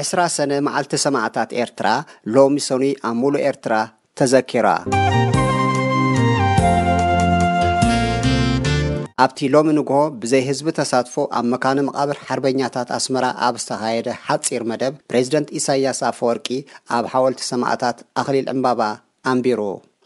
ዕስራ ሰነ መዓልቲ ሰማዕታት ኤርትራ ሎሚ ሰኒ ኣብ ሙሉእ ኤርትራ ተዘኪራ ኣብቲ ሎሚ ንግሆ ብዘይ ህዝቢ ተሳትፎ ኣብ መካነ መቓብር ሓርበኛታት ኣስመራ ኣብ ዝተኻየደ ሓፂር መደብ ፕሬዚደንት ኢሳያስ ኣፈወርቂ ኣብ ሓወልቲ ሰማዕታት ኣኽሊል ዕምባባ ኣንቢሩ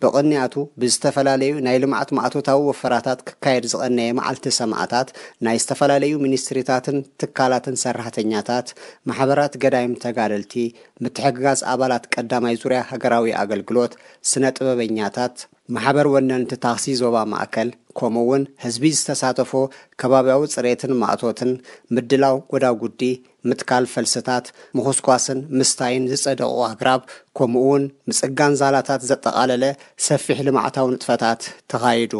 ብቕንያቱ ብዝተፈላለዩ ናይ ልምዓት ማእቶታዊ ወፈራታት ክካየድ ዝቐነየ መዓልቲ ሰማዕታት ናይ ዝተፈላለዩ ሚኒስትሪታትን ትካላትን ሰራሕተኛታት ማሕበራት ገዳይም ተጋደልቲ ምትሕግጋዝ ኣባላት ቀዳማይ ዙርያ ሃገራዊ ኣገልግሎት ስነ ጥበበኛታት ማሕበር ወነንቲ ታክሲ ዞባ ማእከል እውን ህዝቢ ተሳተፎ ከባብያዊ ፅሬትን ማእቶትን ምድላው ጎዳጉዲ ምትካል ፈልስታት ምኩስኳስን ምስታይን ዝፀደቑ ኣግራብ እውን ምጽጋን ዛላታት ዘጠቓለለ ሰፊሕ ልማዕታዊ ንጥፈታት ተኻይዱ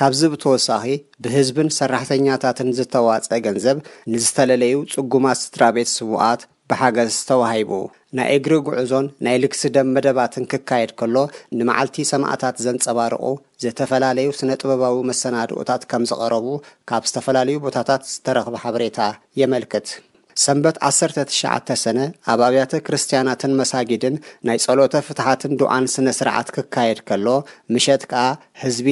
ካብዚ ብተወሳኺ ብህዝብን ሰራሕተኛታትን ዝተዋፀ ገንዘብ ንዝተለለዩ ፅጉማት ስድራ ቤት ስቡኣት ብሓገዝ ተዋሂቡ ናይ እግሪ ጉዕዞን ናይ ልክሲ ደም መደባትን ክካየድ ከሎ ንመዓልቲ ሰማዕታት ዘንጸባርቑ ዘተፈላለዩ ስነ ጥበባዊ መሰናድኡታት ከም ዝቐረቡ ካብ ዝተፈላለዩ ቦታታት ዝተረኽበ ሓበሬታ የመልክት ሰንበት 19 ሰነ ኣብ ኣብያተ ክርስትያናትን መሳጊድን ናይ ጸሎተ ፍትሓትን ዱዓን ስነ ስርዓት ክካየድ ከሎ ምሸት ከዓ ህዝቢ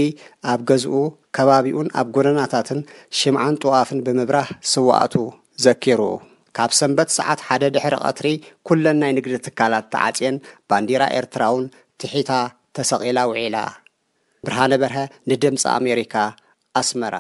ኣብ ገዝኡ ከባቢኡን ኣብ ጎደናታትን ሽምዓን ጥዋፍን ብምብራህ ስዋኣቱ ዘኪሩ ካብ ሰንበት ሰዓት ሓደ ድሕሪ ቀትሪ ኩለን ናይ ንግዲ ትካላት ተዓፅየን ባንዲራ ኤርትራ እውን ትሒታ ተሰቒላ ውዒላ ብርሃነ በርሀ ንድምፂ ኣሜሪካ ኣስመራ